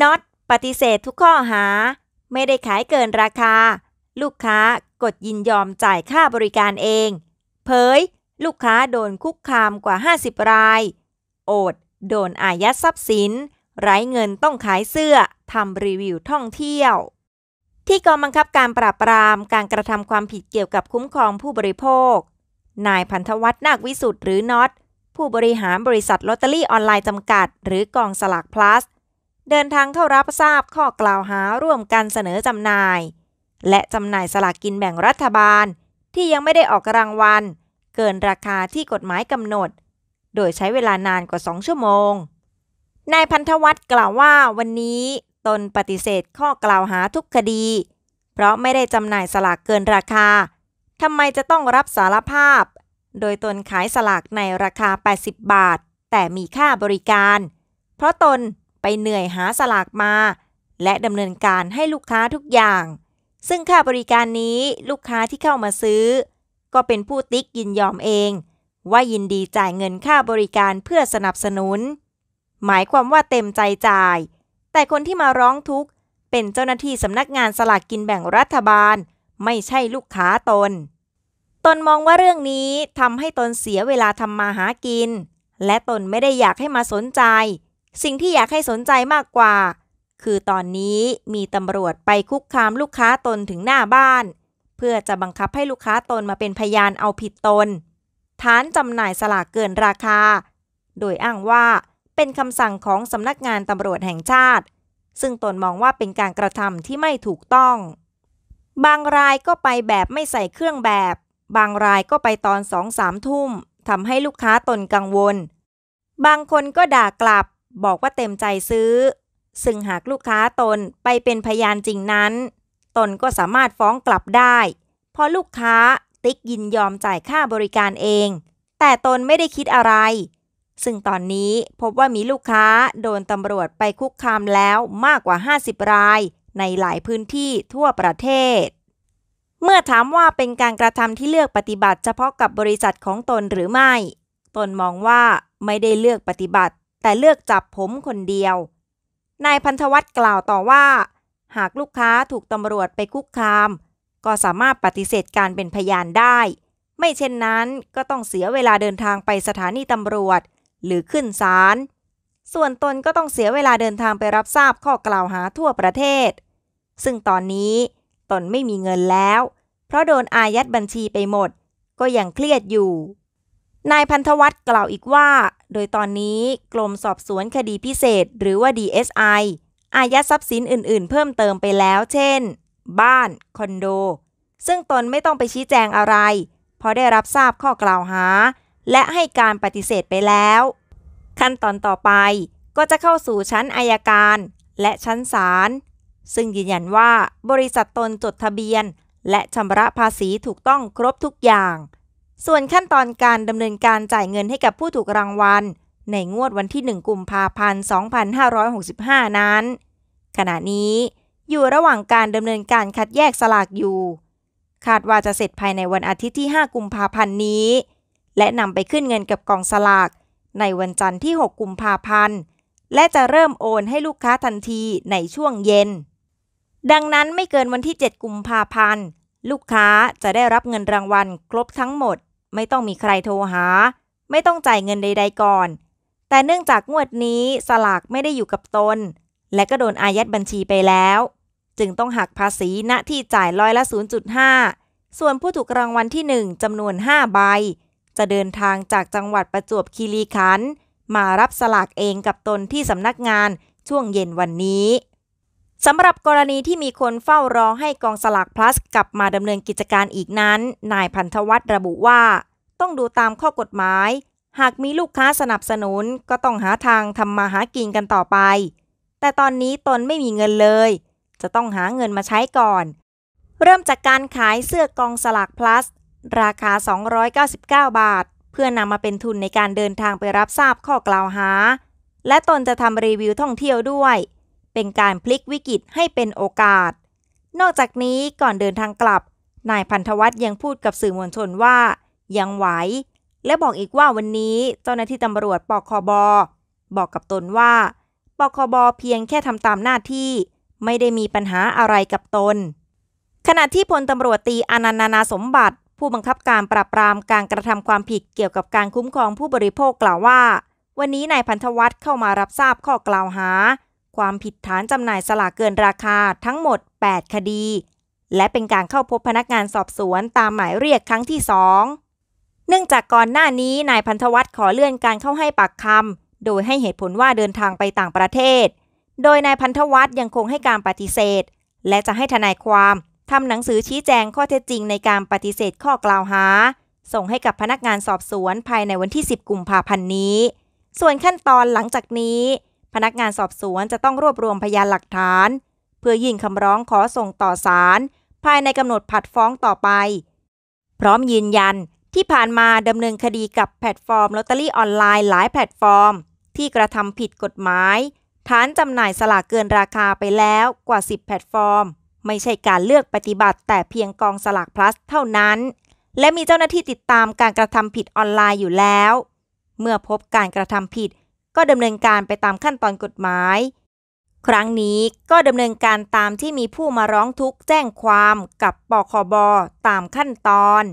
น็อตปฏิเสธทุกข้อหา ไม่ได้ขายเกินราคา ลูกค้ากดยินยอมจ่ายค่าบริการเอง เผย ลูกค้าโดนคุกคามกว่า 50 ราย โอด โดนอายัดทรัพย์สิน ไร้เงินต้องขายเสื้อทำรีวิวท่องเที่ยว ที่กองบังคับการปราบปราม การกระทำความผิดเกี่ยวกับคุ้มครองผู้บริโภค นายพันธวัฒน์นาควิสุทธ์หรือน็อต ผู้บริหารบริษัทลอตเตอรี่ออนไลน์จำกัด หรือกองสลากพลัสเดินทางเข้ารับทราบข้อกล่าวหาร่วมกันเสนอจำหน่าย และจำหน่ายสลากกินแบ่งรัฐบาล ที่ยังไม่ได้ออกรางวัลเกินราคาที่กฎหมายกำหนด โดยใช้เวลานานกว่า 2 ชั่วโมง นายพันธวัฒน์กล่าวว่าวันนี้ตนปฏิเสธข้อกล่าวหาทุกคดี เพราะไม่ได้จำหน่ายสลากเกินราคาทำไมจะต้องรับสารภาพ โดยตนขายสลากในราคา 80 บาท แต่มีค่าบริการ เพราะตนไปเหนื่อยหาสลากมา และดำเนินการให้ลูกค้าทุกอย่าง ซึ่งค่าบริการนี้ลูกค้าที่เข้ามาซื้อ ก็เป็นผู้ติ๊กยินยอมเอง ว่ายินดีจ่ายเงินค่าบริการเพื่อสนับสนุน หมายความว่าเต็มใจจ่าย แต่คนที่มาร้องทุกข์เป็นเจ้าหน้าที่สำนักงานสลากกินแบ่งรัฐบาล ไม่ใช่ลูกค้าตน ตนมองว่าเรื่องนี้ทำให้ตนเสียเวลาทำมาหากิน และตนไม่ได้อยากให้มาสนใจสิ่งที่อยากให้สนใจมากกว่า คือตอนนี้มีตำรวจไปคุกคามลูกค้าตนถึงหน้าบ้าน เพื่อจะบังคับให้ลูกค้าตนมาเป็นพยานเอาผิดตน ฐานจำหน่ายสลากเกินราคา โดยอ้างว่าเป็นคำสั่งของสำนักงานตำรวจแห่งชาติ ซึ่งตนมองว่าเป็นการกระทำที่ไม่ถูกต้อง บางรายก็ไปแบบไม่ใส่เครื่องแบบ บางรายก็ไปตอนสองสามทุ่มทำให้ลูกค้าตนกังวล บางคนก็ด่ากลับบอกว่าเต็มใจซื้อ ซึ่งหากลูกค้าตนไปเป็นพยานจริงนั้น ตนก็สามารถฟ้องกลับได้ เพราะลูกค้าติ๊กยินยอมจ่ายค่าบริการเอง แต่ตนไม่ได้คิดอะไร ซึ่งตอนนี้พบว่ามีลูกค้าโดนตำรวจไปคุกคามแล้วมากกว่า 50 ราย ในหลายพื้นที่ทั่วประเทศ เมื่อถามว่าเป็นการกระทำที่เลือกปฏิบัติ เฉพาะกับบริษัทของตนหรือไม่ ตนมองว่าไม่ได้เลือกปฏิบัติแต่เลือกจับผมคนเดียว นายพันธวัฒน์กล่าวต่อว่า หากลูกค้าถูกตำรวจไปคุกคาม ก็สามารถปฏิเสธการเป็นพยานได้ ไม่เช่นนั้นก็ต้องเสียเวลาเดินทางไปสถานีตำรวจหรือขึ้นศาล ส่วนตนก็ต้องเสียเวลาเดินทางไปรับทราบข้อกล่าวหาทั่วประเทศ ซึ่งตอนนี้ตนไม่มีเงินแล้ว เพราะโดนอายัดบัญชีไปหมด ก็ยังเครียดอยู่นายพันธวัฒน์กล่าวอีกว่า โดยตอนนี้กรมสอบสวนคดีพิเศษหรือว่า DSI อายัดทรัพย์สินอื่นๆเพิ่มเติมไปแล้วเช่น บ้าน คอนโด ซึ่งตนไม่ต้องไปชี้แจงอะไร เพราะได้รับทราบข้อกล่าวหา และให้การปฏิเสธไปแล้ว ขั้นตอนต่อไปก็จะเข้าสู่ชั้นอายการและชั้นศาลซึ่งยืนยันว่าบริษัทตนจดทะเบียน และชำระภาษีถูกต้องครบทุกอย่างส่วนขั้นตอนการดำเนินการจ่ายเงินให้กับผู้ถูกรางวัลในงวดวันที่1กุมภาพันธ์2565นั้น ขณะนี้อยู่ระหว่างการดำเนินการคัดแยกสลากอยู่ คาดว่าจะเสร็จภายในวันอาทิตย์ที่ 5กุมภาพันธ์นี้ และนำไปขึ้นเงินกับกองสลาก ในวันจันทร์ที่ 6 กุมภาพันธ์และจะเริ่มโอนให้ลูกค้าทันทีในช่วงเย็น ดังนั้นไม่เกินวันที่ 7 กุมภาพันธ์ลูกค้าจะได้รับเงินรางวัลครบทั้งหมด ไม่ต้องมีใครโทรหา ไม่ต้องจ่ายเงินใดๆก่อน แต่เนื่องจากงวดนี้สลากไม่ได้อยู่กับตน และก็โดนอายัดบัญชีไปแล้ว จึงต้องหักภาษีณที่จ่ายร้อยละ 0.5 ส่วนผู้ถูกรางวัลที่ 1 จำนวน 5 ใบ จะเดินทางจากจังหวัดประจวบคีรีขันธ์มารับสลากเองกับตนที่สำนักงานช่วงเย็นวันนี้สำหรับกรณีที่มีคนเฝ้ารอให้กองสลากพลัสกลับมาดำเนินกิจการอีกนั้นนายพันธวัฒน์ระบุว่า ต้องดูตามข้อกฎหมาย หากมีลูกค้าสนับสนุนก็ต้องหาทางทำมาหากินกันต่อไป แต่ตอนนี้ตนไม่มีเงินเลย จะต้องหาเงินมาใช้ก่อน เริ่มจากการขายเสื้อกองสลากพลัส ราคา 299 บาท เพื่อนำมาเป็นทุนในการเดินทางไปรับทราบข้อกล่าวหา และตนจะทำรีวิวท่องเที่ยวด้วยเป็นการพลิกวิกฤตให้เป็นโอกาส นอกจากนี้ก่อนเดินทางกลับ นายพันธวัฒน์ยังพูดกับสื่อมวลชนว่า ยังไหว และบอกอีกว่าวันนี้ เจ้าหน้าที่ตำรวจปคบ บอกกับตนว่า ปคบเพียงแค่ทำตามหน้าที่ ไม่ได้มีปัญหาอะไรกับตน ขณะที่พลตำรวจตีอนันนาสมบัติ ผู้บังคับการปราบปรามการกระทำความผิดเกี่ยวกับการคุ้มครองผู้บริโภคกล่าวว่า วันนี้นายพันธวัฒน์เข้ามารับทราบข้อกล่าวหาความผิดฐานจำหน่ายสลากเกินราคาทั้งหมด 8 คดี และเป็นการเข้าพบพนักงานสอบสวนตามหมายเรียกครั้งที่ 2 เนื่องจากก่อนหน้านี้นายพันธวัฒน์ขอเลื่อนการเข้าให้ปากคำโดยให้เหตุผลว่าเดินทางไปต่างประเทศ โดยนายพันธวัฒน์ยังคงให้การปฏิเสธ และจะให้ทนายความ ทำหนังสือชี้แจงข้อเท็จจริงในการปฏิเสธข้อกล่าวหา ส่งให้กับพนักงานสอบสวนภายในวันที่ 10 กุมภาพันธ์นี้ ส่วนขั้นตอนหลังจากนี้พนักงานสอบสวนจะต้องรวบรวมพยานหลักฐาน เพื่อยื่นคำร้องขอส่งต่อศาลภายในกำหนดผัดฟ้องต่อไป พร้อมยืนยันที่ผ่านมา ดำเนินคดีกับแพลตฟอร์มลอตเตอรี่ออนไลน์หลายแพลตฟอร์ม ที่กระทำผิดกฎหมาย ฐานจำหน่ายสลากเกินราคาไปแล้วกว่า 10 แพลตฟอร์ม ไม่ใช่การเลือกปฏิบัติแต่เพียงกองสลากพลัสเท่านั้น และมีเจ้าหน้าที่ติดตามการกระทำผิดออนไลน์อยู่แล้ว เมื่อพบการกระทำผิดก็ดำเนินการไปตามขั้นตอนกฎหมาย ครั้งนี้ก็ดำเนินการตามที่มีผู้มาร้องทุกข์แจ้งความกับปคบตามขั้นตอน